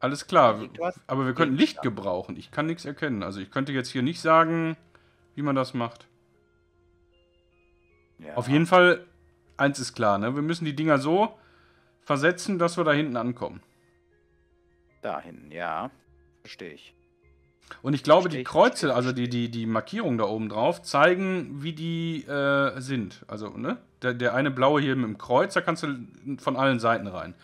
Alles klar, also, aber wir könnten Licht gebrauchen. Ich kann nichts erkennen. Also ich könnte jetzt hier nicht sagen, wie man das macht. Ja. Auf jeden Fall, eins ist klar, ne? Wir müssen die Dinger so versetzen, dass wir da hinten ankommen. Dahin, ja. Verstehe ich. Und ich glaube, Versteh die Kreuze, also die, die, die Markierungen da oben drauf, zeigen, wie die äh, sind. Also, ne? Der, der eine blaue hier mit dem Kreuz, da kannst du von allen Seiten rein.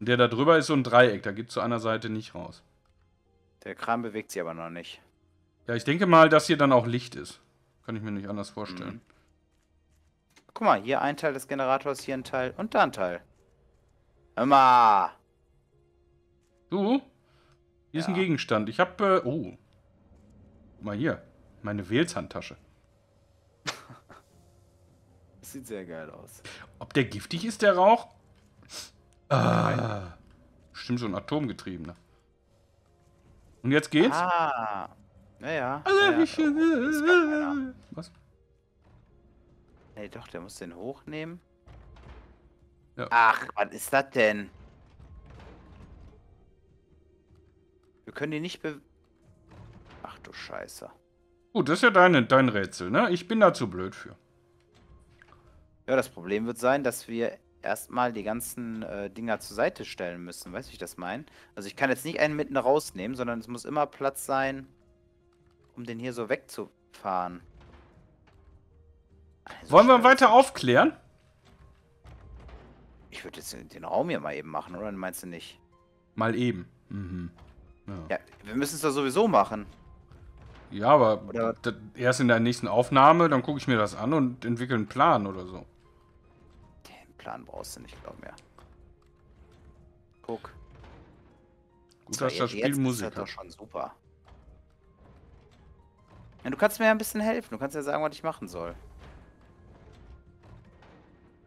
Und der da drüber ist so ein Dreieck, da geht zu einer Seite nicht raus. Der Kram bewegt sich aber noch nicht. Ja, ich denke mal, dass hier dann auch Licht ist. Kann ich mir nicht anders vorstellen. Mhm. Guck mal, hier ein Teil des Generators, hier ein Teil und da ein Teil. Immer. Du? Hier ja. ist ein Gegenstand. Ich habe, äh, oh. Guck mal hier. Meine Wählshandtasche. Sieht sehr geil aus. Ob der giftig ist, der Rauch? Ah. Stimmt schon, atomgetrieben. Ne? Und jetzt geht's? Ah. Naja. Also naja. Äh, oh, was? Nee, doch, der muss den hochnehmen. Ja. Ach, was ist das denn? Wir können die nicht be... Ach du Scheiße. Gut, das ist ja deine, dein Rätsel, ne? Ich bin da zu blöd für. Ja, das Problem wird sein, dass wir erstmal die ganzen äh, Dinger zur Seite stellen müssen. Weißt du, wie ich das meine? Also ich kann jetzt nicht einen mitten rausnehmen, sondern es muss immer Platz sein, um den hier so wegzufahren. Also Wollen wir weiter aufklären? Ich würde jetzt den Raum hier mal eben machen, oder? Meinst du nicht? Mal eben. Mhm. Ja. ja, wir müssen es da sowieso machen. Ja, aber erst in der nächsten Aufnahme, dann gucke ich mir das an und entwickle einen Plan oder so. Plan brauchst du nicht, glaube mir. Guck. Gut, dass das Spiel Musik halt hat. doch schon super. Ja, du kannst mir ja ein bisschen helfen. Du kannst ja sagen, was ich machen soll.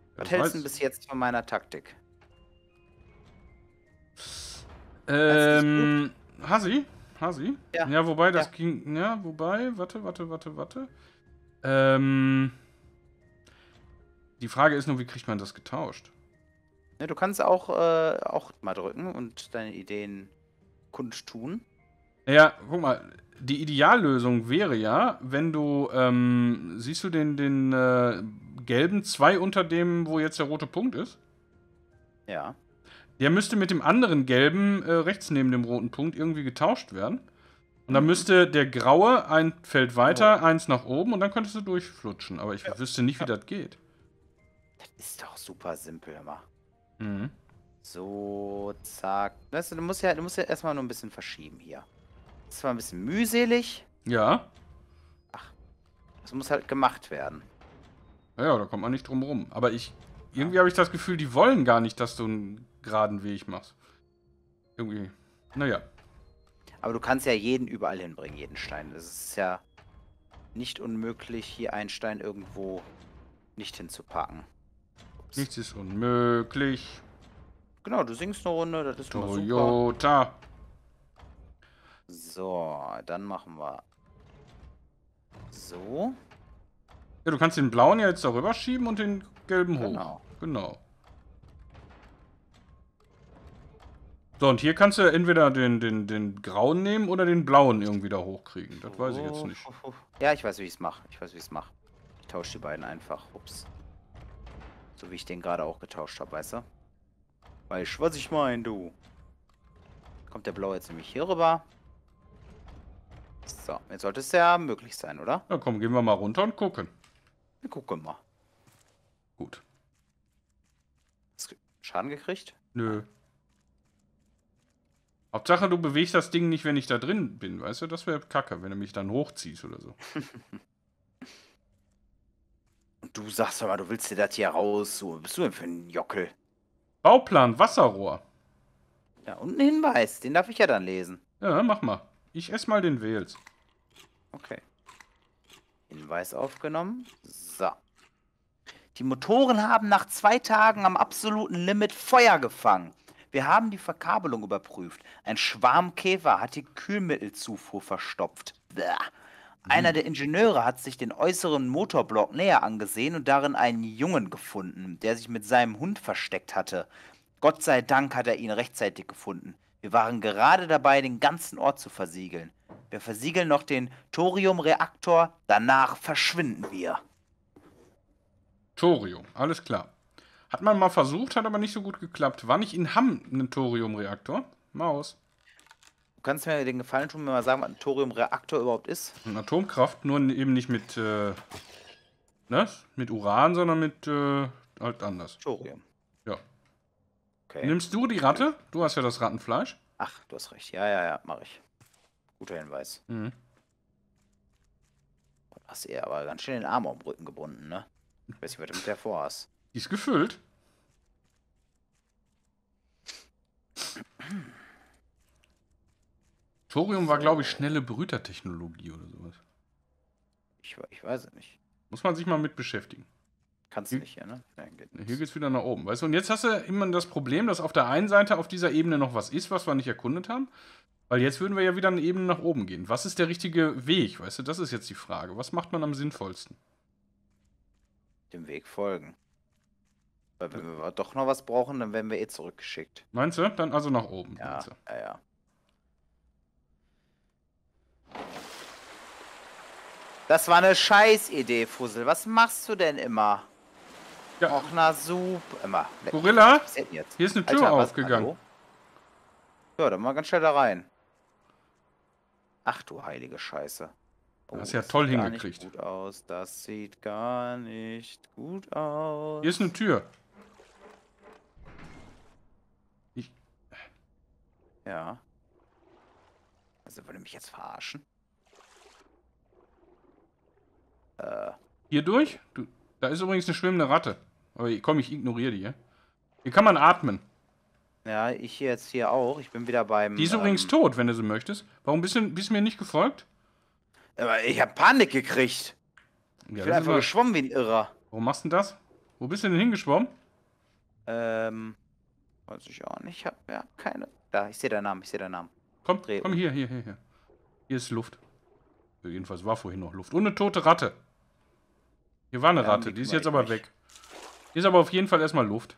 Ja, was hältst du bis jetzt von meiner Taktik? Ähm, Hasi? Hasi? Ja. ja, wobei das ja. ging. Ja, wobei, warte, warte, warte, warte. Ähm. Die Frage ist nur, wie kriegt man das getauscht? Ja, du kannst auch, äh, auch mal drücken und deine Ideen kundtun. Naja, guck mal, die Ideallösung wäre ja, wenn du, ähm, siehst du den, den äh, gelben 2 unter dem, wo jetzt der rote Punkt ist? Ja. Der müsste mit dem anderen gelben äh, rechts neben dem roten Punkt irgendwie getauscht werden. Und dann mhm. müsste der graue ein Feld weiter, oh. eins nach oben und dann könntest du durchflutschen. Aber ich ja. wüsste nicht, wie ja. das geht. Das ist doch super simpel, immer. Mhm. So, zack. Weißt du, du musst ja, du musst ja erstmal nur ein bisschen verschieben hier. Ist zwar ein bisschen mühselig. Ja. Ach, das muss halt gemacht werden. Naja, da kommt man nicht drum rum. Aber ich, irgendwie habe ich das Gefühl, die wollen gar nicht, dass du einen geraden Weg machst. Irgendwie. Naja. Aber du kannst ja jeden überall hinbringen, jeden Stein. Es ist ja nicht unmöglich, hier einen Stein irgendwo nicht hinzupacken. Ups. Nichts ist unmöglich. Genau, du singst eine Runde, das ist Toyota. So, dann machen wir. So. Ja, du kannst den blauen ja jetzt darüber schieben und den gelben hoch. Genau. genau. So, und hier kannst du entweder den, den, den grauen nehmen oder den blauen irgendwie da hochkriegen. Das weiß ich jetzt oh. nicht. Ja, ich weiß, wie ich es mache. Ich weiß, wie ich es mache. Ich tausche die beiden einfach. Ups. So wie ich den gerade auch getauscht habe, weißt du? Weißt was ich meine, du? Kommt der Blaue jetzt nämlich hier rüber. So, jetzt sollte es ja möglich sein, oder? Na komm, gehen wir mal runter und gucken. Wir gucken mal. Gut. Hast du Schaden gekriegt? Nö. Hauptsache, du bewegst das Ding nicht, wenn ich da drin bin, weißt du? Das wäre kacke, wenn du mich dann hochziehst oder so. du sagst doch mal, du willst dir das hier raussuchen. Was bist du denn für ein Jockel? Bauplan, Wasserrohr. Ja, und ein Hinweis. Den darf ich ja dann lesen. Ja, mach mal. Ich esse mal den Wels. Okay. Hinweis aufgenommen. So. Die Motoren haben nach zwei Tagen am absoluten Limit Feuer gefangen. Wir haben die Verkabelung überprüft. Ein Schwarmkäfer hat die Kühlmittelzufuhr verstopft. Bäh. Einer mhm. der Ingenieure hat sich den äußeren Motorblock näher angesehen und darin einen Jungen gefunden, der sich mit seinem Hund versteckt hatte. Gott sei Dank hat er ihn rechtzeitig gefunden. Wir waren gerade dabei, den ganzen Ort zu versiegeln. Wir versiegeln noch den Thoriumreaktor, danach verschwinden wir. Thorium, alles klar. Hat man mal versucht, hat aber nicht so gut geklappt. War nicht in Hamm ein Thoriumreaktor? Maus. Du kannst mir den Gefallen tun, mir mal sagen, was ein Thoriumreaktor überhaupt ist? Atomkraft, nur eben nicht mit, äh, ne? mit Uran, sondern mit äh, halt anders. Thorium. Ja. Okay. Nimmst du die Ratte? Du hast ja das Rattenfleisch. Ach, du hast recht. Ja, ja, ja, mache ich. Guter Hinweis. Mhm. Hast du aber ganz schön den Arm auf am Rücken gebunden, ne? Ich weiß nicht, was du mit der vorhast. Die ist gefüllt. Thorium war, glaube ich, schnelle Brütertechnologie oder sowas. Ich, ich weiß es nicht. Muss man sich mal mit beschäftigen. Kannst du nicht, ja, ne? Nein, geht nicht. Hier geht's wieder nach oben, weißt du? Und jetzt hast du immer das Problem, dass auf der einen Seite auf dieser Ebene noch was ist, was wir nicht erkundet haben. Weil jetzt würden wir ja wieder eine Ebene nach oben gehen. Was ist der richtige Weg, weißt du? Das ist jetzt die Frage. Was macht man am sinnvollsten? Dem Weg folgen. Weil wenn wir doch noch was brauchen, dann werden wir eh zurückgeschickt. Meinst du? Dann also nach oben. Ja, ja, ja. Das war eine Scheißidee, Fussel. Was machst du denn immer? Ja. Och, na super. Immer. Gorilla? Hier ist eine Tür Alter, aufgegangen. Was, ja, dann mal ganz schnell da rein. Ach du heilige Scheiße. Oh, das ist ja toll hingekriegt. Gut aus. Das sieht gar nicht gut aus. Hier ist eine Tür. Ich. Ja. Also, würde mich jetzt verarschen? Äh. Hier durch? Du, da ist übrigens eine schwimmende Ratte. Aber komm, ich ignoriere die. Hier kann man atmen. Ja, ich jetzt hier auch. Ich bin wieder beim. Die ist ähm, übrigens tot, wenn du so möchtest. Warum bist du, bist du mir nicht gefolgt? ich habe Panik gekriegt. Ja, ich bin einfach geschwommen wie ein Irrer. Warum machst du denn das? Wo bist du denn hingeschwommen? Ähm. Weiß ich auch nicht. Ich habe ja keine. Da, ich sehe deinen Namen, ich sehe deinen Namen. Komm, Dreh komm, um. hier, hier, hier. Hier ist Luft. Jedenfalls war vorhin noch Luft. Und eine tote Ratte. Hier war eine ähm, Ratte, die ist jetzt aber weg. Hier ist aber auf jeden Fall erstmal Luft.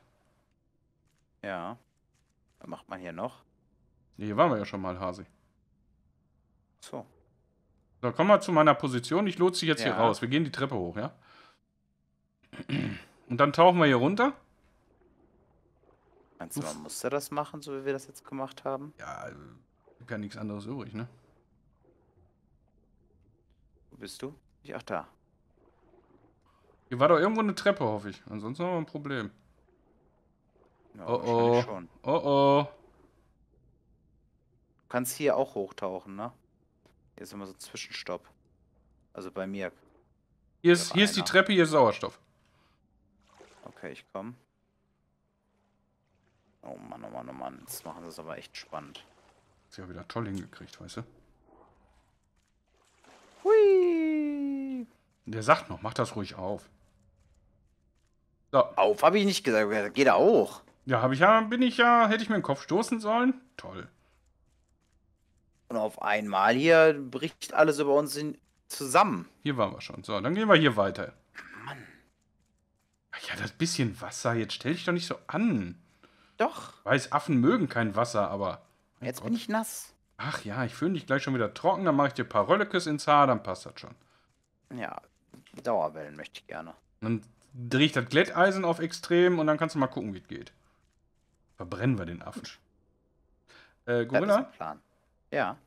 Ja. Was macht man hier noch? Nee, hier waren wir ja schon mal, Hase. So. So, komm mal zu meiner Position. Ich lotse dich jetzt ja. hier raus. Wir gehen die Treppe hoch, ja? Und dann tauchen wir hier runter. Meinst du, man Uff. musste das machen, so wie wir das jetzt gemacht haben? Ja, gibt ja nichts anderes übrig, ne? Wo bist du? Ich, ach, da. Hier war doch irgendwo eine Treppe, hoffe ich. Ansonsten haben wir ein Problem. Ja, oh oh. Schon. Oh oh. Du kannst hier auch hochtauchen, ne? Hier ist immer so ein Zwischenstopp. Also bei mir. Hier ist, hier ist die Treppe, hier ist Sauerstoff. Okay, ich komme. Oh Mann, oh Mann, oh Mann. Jetzt machen sie es aber echt spannend. Sie ja wieder toll hingekriegt, weißt du? Hui! Der sagt noch, mach das ruhig auf. So. Auf habe ich nicht gesagt, geht er auch. Ja, habe ich ja, bin ich ja, hätte ich mir den Kopf stoßen sollen? Toll. Und auf einmal hier bricht alles über uns in, zusammen. Hier waren wir schon. So, dann gehen wir hier weiter. Mann. Ach ja, das bisschen Wasser, jetzt stell dich doch nicht so an. Doch. weiß, Affen mögen kein Wasser, aber. Jetzt Gott. bin ich nass. Ach ja, ich fühle dich gleich schon wieder trocken, dann mache ich dir ein paar Röllekes ins Haar, dann passt das schon. Ja, Dauerwellen möchte ich gerne. Und drehe ich das Glätteisen auf extrem und dann kannst du mal gucken, wie es geht. Verbrennen wir den Affen. Äh, Gorilla? Plan. Ja.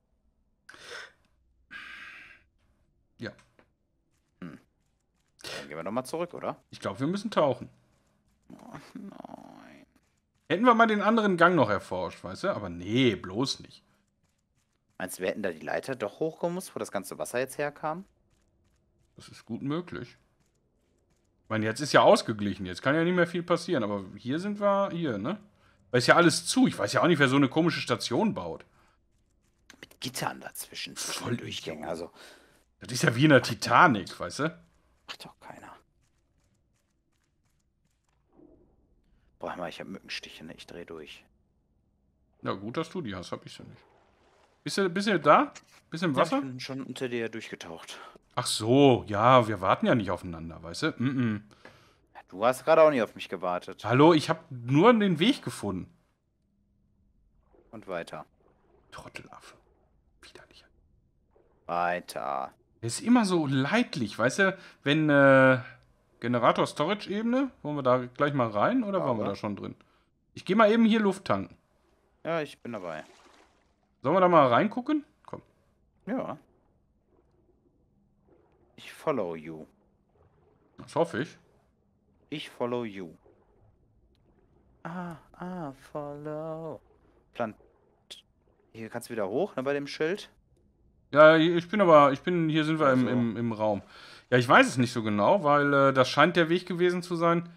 Ja. Hm. Dann gehen wir nochmal zurück, oder? Ich glaube, wir müssen tauchen. Oh nein. Hätten wir mal den anderen Gang noch erforscht, weißt du? Aber nee, bloß nicht. Meinst du, wir hätten da die Leiter doch hochkommen müssen, wo das ganze Wasser jetzt herkam? Das ist gut möglich. Ich meine, jetzt ist ja ausgeglichen, jetzt kann ja nicht mehr viel passieren, aber hier sind wir, hier, ne? Weil es ja alles zu, ich weiß ja auch nicht, wer so eine komische Station baut. Mit Gittern dazwischen. Voll Durchgänge, also. Das ist ja wie in der Titanic, weißt du? Macht doch keiner. Boah, mal, ich habe Mückenstiche, ne? Ich drehe durch. Ja, gut, dass du die hast, hab ich sie nicht. Bist du, bist du da? Bist du im Wasser? Ja, ich bin schon unter dir durchgetaucht. Ach so, ja, wir warten ja nicht aufeinander, weißt du? Mm -mm. Du hast gerade auch nicht auf mich gewartet. Hallo, ich habe nur den Weg gefunden. Und weiter. Trottelaffe. Widerlicher. Weiter. Der ist immer so leidlich, weißt du, wenn äh, Generator Storage Ebene, wollen wir da gleich mal rein oder Aber. waren wir da schon drin? Ich gehe mal eben hier Luft tanken. Ja, ich bin dabei. Sollen wir da mal reingucken? Komm. Ja. Ich follow you. Das hoffe ich. Ich follow you. Ah, ah, follow. Plant. Hier kannst du wieder hoch, ne, bei dem Schild. Ja, ich bin aber, ich bin, hier sind wir im, also. im, im Raum. Ja, ich weiß es nicht so genau, weil äh, das scheint der Weg gewesen zu sein.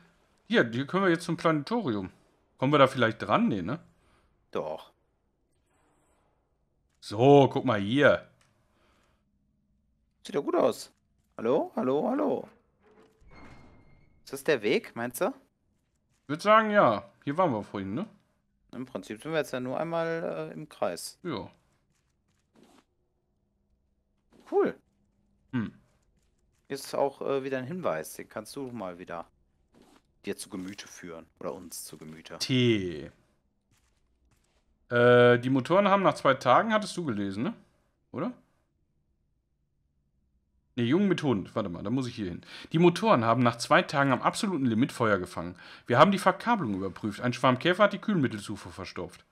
Hier, hier können wir jetzt zum Planetorium. Kommen wir da vielleicht dran? Nee, ne? Doch. So, guck mal hier. Sieht doch gut aus. Hallo, hallo, hallo. Ist das der Weg, meinst du? Ich würde sagen, ja. Hier waren wir vorhin, ne? Im Prinzip sind wir jetzt ja nur einmal äh, im Kreis. Ja. Cool. Hm. Ist auch äh, wieder ein Hinweis, den kannst du mal wieder dir zu Gemüte führen. Oder uns zu Gemüte. Tee. Äh, die Motoren haben nach zwei Tagen, hattest du gelesen, ne? Oder? Ne, Jungen mit Hund. Warte mal, da muss ich hier hin. Die Motoren haben nach zwei Tagen am absoluten Limit Feuer gefangen. Wir haben die Verkabelung überprüft. Ein Schwarm Käfer hat die Kühlmittelzufuhr verstopft.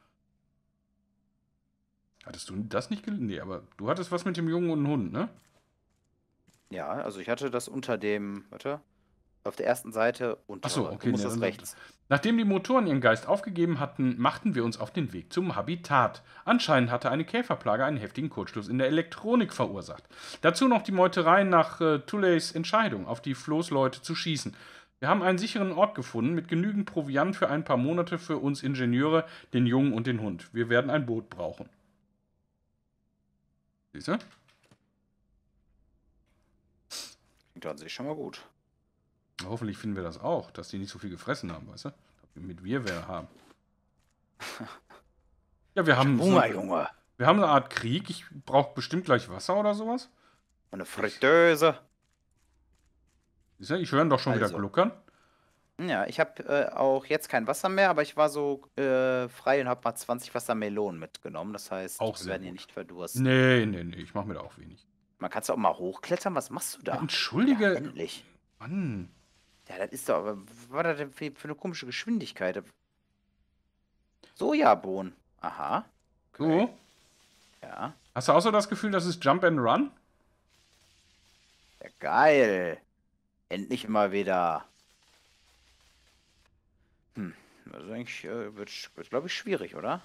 Hattest du das nicht gelesen? Nee, aber du hattest was mit dem Jungen und dem Hund, ne? Ja, also ich hatte das unter dem, warte, auf der ersten Seite und Achso, okay, muss nee, das rechts. Nachdem die Motoren ihren Geist aufgegeben hatten, machten wir uns auf den Weg zum Habitat. Anscheinend hatte eine Käferplage einen heftigen Kurzschluss in der Elektronik verursacht. Dazu noch die Meuterei nach äh, Tuleys Entscheidung, auf die Floßleute zu schießen. Wir haben einen sicheren Ort gefunden mit genügend Proviant für ein paar Monate für uns Ingenieure, den Jungen und den Hund. Wir werden ein Boot brauchen. Siehst du? Klingt an sich schon mal gut. Hoffentlich finden wir das auch, dass die nicht so viel gefressen haben, weißt du? Mit wir wer haben. Ja, wir haben. Hunger, so, Junge. Wir haben eine Art Krieg. Ich brauche bestimmt gleich Wasser oder sowas. Eine Fritteuse. Siehst du, ich höre doch schon also. wieder gluckern. Ja, ich habe äh, auch jetzt kein Wasser mehr, aber ich war so äh, frei und habe mal 20 Wassermelonen mitgenommen. Das heißt, auch wir werden hier nicht verdursten. Nee, nee, nee, ich mache mir da auch wenig. Man kann es auch mal hochklettern. Was machst du da? Ja, entschuldige. Ja, endlich. Mann. Ja, das ist doch, aber was war das denn für, für eine komische Geschwindigkeit? Sojabohnen. Aha. Okay. Du? Ja. Hast du auch so das Gefühl, das ist Jump and Run? Ja, geil. Endlich mal wieder. Hm, also eigentlich äh, wird, wird glaube ich, schwierig, oder?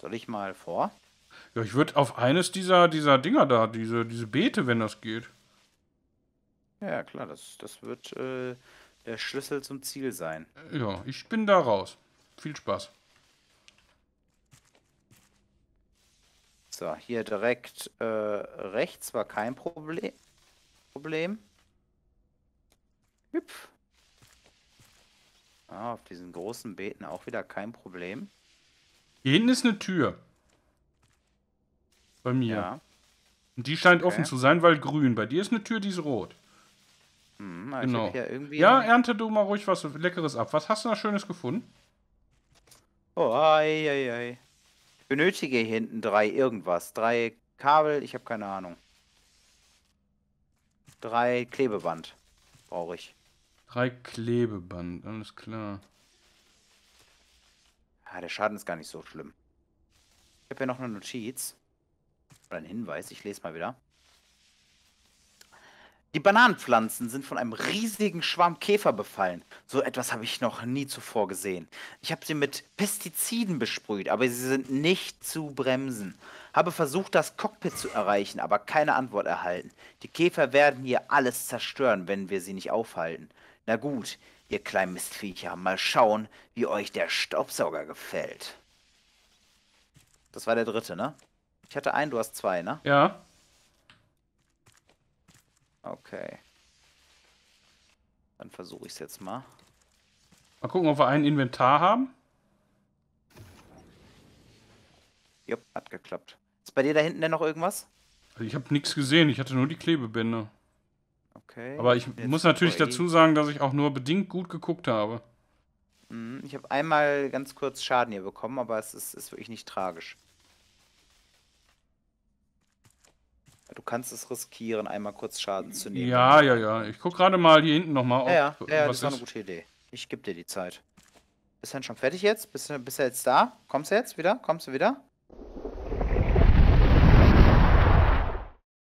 Soll ich mal vor? Ja, ich würde auf eines dieser, dieser Dinger da, diese, diese Beete, wenn das geht. Ja, klar, das, das wird äh, der Schlüssel zum Ziel sein. Ja, ich bin da raus. Viel Spaß. So, hier direkt äh, rechts war kein Problem. Problem. Hüpf. Ah, auf diesen großen Beeten auch wieder kein Problem. Hier hinten ist eine Tür. Bei mir. Ja. Und die scheint okay. offen zu sein, weil grün. Bei dir ist eine Tür, die ist rot. Hm, genau. ja, ja ernte du mal ruhig was Leckeres ab. Was hast du da Schönes gefunden? Oh, ei, ei, ei. Ich benötige hier hinten drei irgendwas. Drei Kabel, ich habe keine Ahnung. Drei Klebeband brauche ich. Drei Klebeband, alles klar. Ja, ah, der Schaden ist gar nicht so schlimm. Ich habe ja noch eine Notiz. Oder einen Hinweis, ich lese mal wieder. Die Bananenpflanzen sind von einem riesigen Schwarm Käfer befallen. So etwas habe ich noch nie zuvor gesehen. Ich habe sie mit Pestiziden besprüht, aber sie sind nicht zu bremsen. Habe versucht, das Cockpit zu erreichen, aber keine Antwort erhalten. Die Käfer werden hier alles zerstören, wenn wir sie nicht aufhalten. Na gut, ihr kleinen Mistviecher, mal schauen, wie euch der Staubsauger gefällt. Das war der dritte, ne? Ich hatte einen, du hast zwei, ne? Ja. Okay. Dann versuche ich es jetzt mal. Mal gucken, ob wir ein Inventar haben. Jupp, hat geklappt. Ist bei dir da hinten denn noch irgendwas? Also ich habe nichts gesehen, ich hatte nur die Klebebänder. Okay. Aber ich jetzt muss natürlich dazu sagen, dass ich auch nur bedingt gut geguckt habe. Mhm, ich habe einmal ganz kurz Schaden hier bekommen, aber es ist, ist wirklich nicht tragisch. Du kannst es riskieren, einmal kurz Schaden zu nehmen. Ja, ja, ja. Ich guck gerade mal hier hinten nochmal. Ja, ja, ja das ist eine gute Idee. Ich gebe dir die Zeit. Bist du denn schon fertig jetzt? Bist du, bist du jetzt da? Kommst du jetzt wieder? Kommst du wieder?